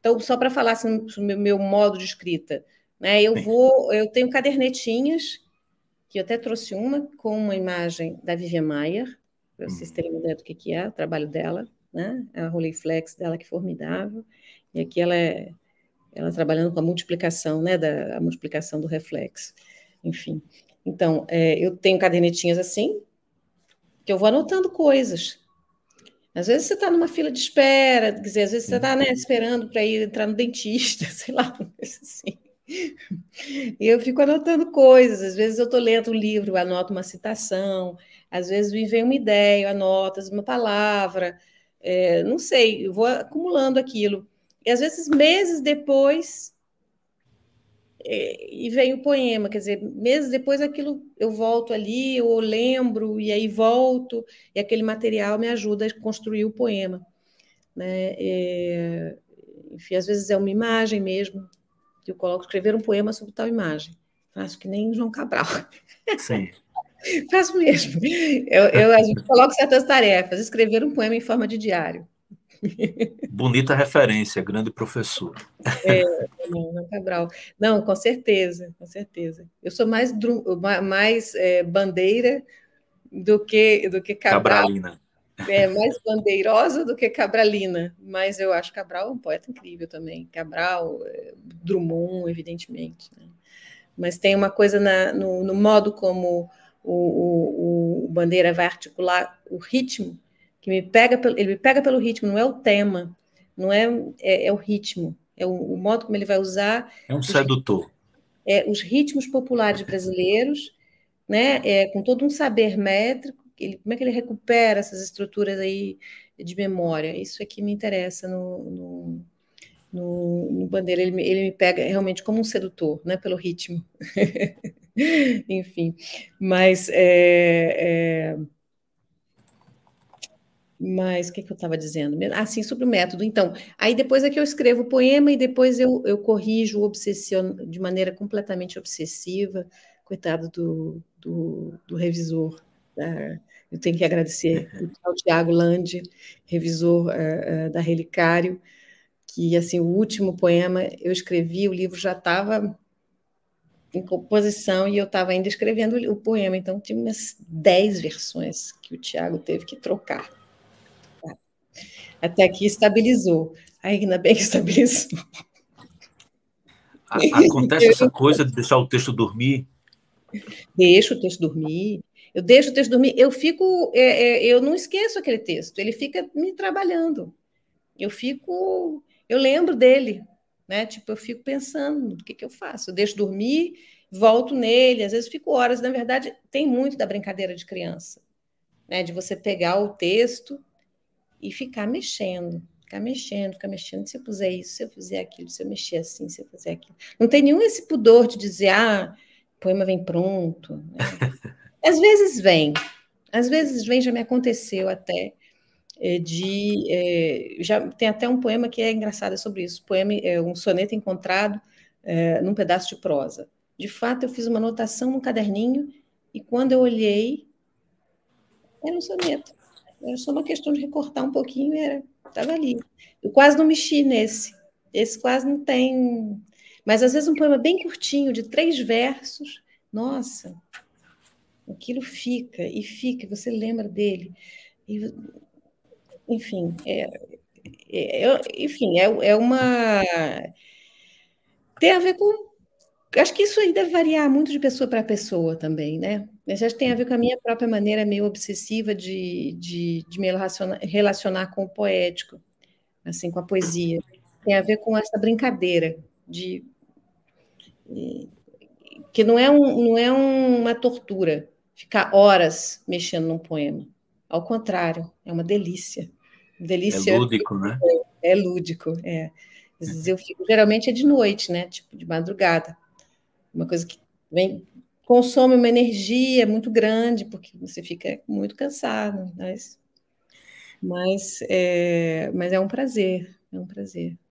Então, só para falar assim, sobre o meu modo de escrita, né? Eu vou, eu tenho cadernetinhas, que eu até trouxe uma com uma imagem da Vivian Maier, para vocês hum. terem ideia do que, que é o trabalho dela, né? A Flex dela que é formidável. E aqui ela é ela trabalhando com a multiplicação, né, da a multiplicação do reflexo. Enfim. Então, é, eu tenho cadernetinhas assim, que eu vou anotando coisas, às vezes você está numa fila de espera, quer dizer, às vezes você está uhum. né, esperando para ir entrar no dentista, sei lá, assim. E eu fico anotando coisas, às vezes eu estou lendo um livro, anoto uma citação, às vezes me vem uma ideia, eu anoto uma palavra, é, não sei, eu vou acumulando aquilo. E às vezes, meses depois, é, e vem o poema, quer dizer, meses depois aquilo eu volto ali, ou lembro, e aí volto, e aquele material me ajuda a construir o poema. Né? É, enfim, às vezes é uma imagem mesmo, que eu coloco, escrever um poema sobre tal imagem. Faço que nem João Cabral. Sim. Faço mesmo. Eu, eu, eu coloco certas tarefas, escrever um poema em forma de diário. Bonita referência, grande professor. É, Cabral. Não, com certeza, com certeza. Eu sou mais, mais é, bandeira do que, do que Cabral. Cabralina. É, mais bandeirosa do que Cabralina, mas eu acho Cabral um poeta incrível também. Cabral, é, Drummond, evidentemente. Né? Mas tem uma coisa na, no, no modo como o, o, o Bandeira vai articular o ritmo que me pega, ele me pega pelo ritmo, não é o tema, não é, é, é o ritmo, é o, o, modo como ele vai usar. É um sedutor. É, os ritmos populares brasileiros, né, é, com todo um saber métrico, ele, como é que ele recupera essas estruturas aí de memória? Isso é que me interessa no, no, no, no Bandeira, ele, ele me pega realmente como um sedutor, né, pelo ritmo. Enfim, mas... É, é mas o que, que eu estava dizendo? Assim, ah, sobre o método. Então, aí depois é que eu escrevo o poema e depois eu, eu corrijo de maneira completamente obsessiva. Coitado do, do, do revisor. Ah, eu tenho que agradecer ao uhum. Tiago Landi, revisor uh, uh, da Relicário, que assim o último poema eu escrevi, o livro já estava em composição e eu estava ainda escrevendo o poema, então tinha umas dez versões que o Tiago teve que trocar. Até que estabilizou. Ainda bem que estabilizou. Acontece essa coisa de deixar o texto dormir? Deixo o texto dormir. Eu deixo o texto dormir. Eu fico. É, é, eu não esqueço aquele texto. Ele fica me trabalhando. Eu fico. Eu lembro dele. Né? Tipo, eu fico pensando: o que, que eu faço? Eu deixo dormir, volto nele. Às vezes fico horas. Na verdade, tem muito da brincadeira de criança. Né? De você pegar o texto e ficar mexendo, ficar mexendo, ficar mexendo. Se eu puser isso, se eu fizer aquilo, se eu mexer assim, se eu fizer aquilo. Não tem nenhum esse pudor de dizer, ah, o poema vem pronto. Né? Às vezes vem, às vezes vem, já me aconteceu até. Eh, de, eh, já tem até um poema que é engraçado é sobre isso, poema, é um soneto encontrado eh, num pedaço de prosa. De fato, eu fiz uma anotação num caderninho e quando eu olhei, era um soneto. Era só uma questão de recortar um pouquinho, era estava ali. Eu quase não mexi nesse. Esse quase não tem. Mas às vezes um poema bem curtinho, de três versos, nossa, aquilo fica e fica, você lembra dele. E, enfim, é, é, é enfim, é, é uma. Tem a ver com Acho que isso aí deve variar muito de pessoa para pessoa também, né? Mas acho que tem a ver com a minha própria maneira meio obsessiva de, de, de me relacionar, relacionar com o poético, assim, com a poesia. Tem a ver com essa brincadeira de. que não é, um, não é uma tortura ficar horas mexendo num poema. Ao contrário, é uma delícia. Delícia. É lúdico, né? É, é lúdico, é. Eu fico, geralmente é de noite, né? Tipo, de madrugada uma coisa que vem, consome uma energia muito grande, porque você fica muito cansado, mas, mas, é, mas é um prazer, é um prazer.